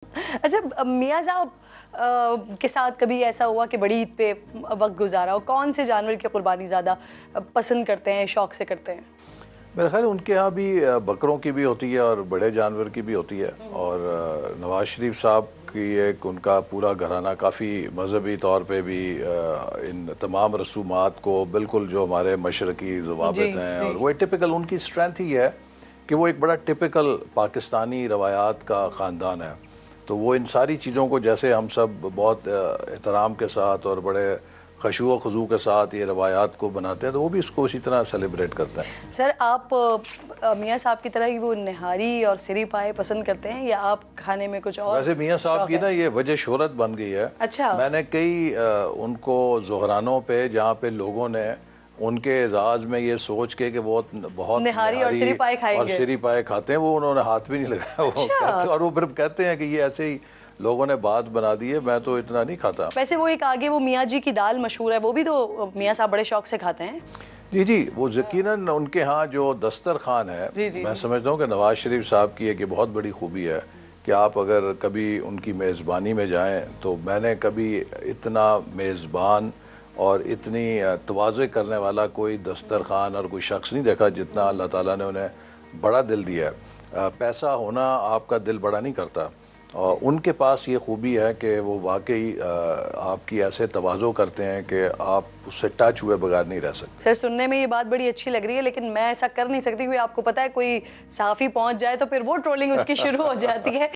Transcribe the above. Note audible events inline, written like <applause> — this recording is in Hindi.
<laughs> अच्छा मियाँ साहब के साथ कभी ऐसा हुआ कि बड़ी ईद पे वक्त गुजारा हो कौन से जानवर की कुर्बानी ज़्यादा पसंद करते हैं शौक से करते हैं मेरा ख्याल उनके यहाँ भी बकरों की भी होती है और बड़े जानवर की भी होती है हम्म। और नवाज शरीफ साहब की एक उनका पूरा घराना काफ़ी मजहबी तौर पे भी इन तमाम रसूमात को बिल्कुल जो हमारे मशरकी जवाबत हैं और वो टिपिकल उनकी स्ट्रेंथ ही है कि वो एक बड़ा टिपिकल पाकिस्तानी रवायात का ख़ानदान है तो वो इन सारी चीज़ों को जैसे हम सब बहुत एहतराम के साथ और बड़े खशु खजू के साथ ये रवायात को बनाते हैं तो वो भी इसको इसी तरह सेलिब्रेट करते हैं सर आप मियाँ साहब की तरह ही वो नहारी और सिरी पाए पसंद करते हैं या आप खाने में कुछ और वैसे मियाँ साहब की ना ये वजह शहरत बन गई है अच्छा मैंने कई उनको जहरानों पे जहाँ पे लोगों ने उनके एजाज में ये सोच के कि बहुत बहुत निहारी और सिरी पाए खाएंगे और सिरी पाए खाते हैं वो उन्होंने हाथ भी नहीं लगाया वो अच्छा। और वो फिर कहते हैं कि ये ऐसे ही लोगों ने बात बना दी है मैं तो इतना नहीं खाता वैसे वो एक आगे वो मियाँ जी की दाल मशहूर है वो भी तो मियाँ साहब बड़े शौक से खाते हैं जी जी वो यकीन उनके यहाँ जो दस्तर खान है जी जी। मैं समझता हूँ कि नवाज शरीफ साहब की एक बहुत बड़ी खूबी है कि आप अगर कभी उनकी मेज़बानी में जाएं तो मैंने कभी इतना मेज़बान और इतनी तोज़ करने वाला कोई दस्तरखान और कोई शख्स नहीं देखा जितना अल्लाह ताला ने उन्हें बड़ा दिल दिया है पैसा होना आपका दिल बड़ा नहीं करता और उनके पास ये खूबी है कि वो वाकई आपकी ऐसे तोज़ो करते हैं कि आप उससे टच हुए बगैर नहीं रह सकते सर सुनने में ये बात बड़ी अच्छी लग रही है लेकिन मैं ऐसा कर नहीं सकती क्योंकि आपको पता है कोई साफ़ी पहुँच जाए तो फिर वो ट्रोलिंग उसकी शुरू हो जाती है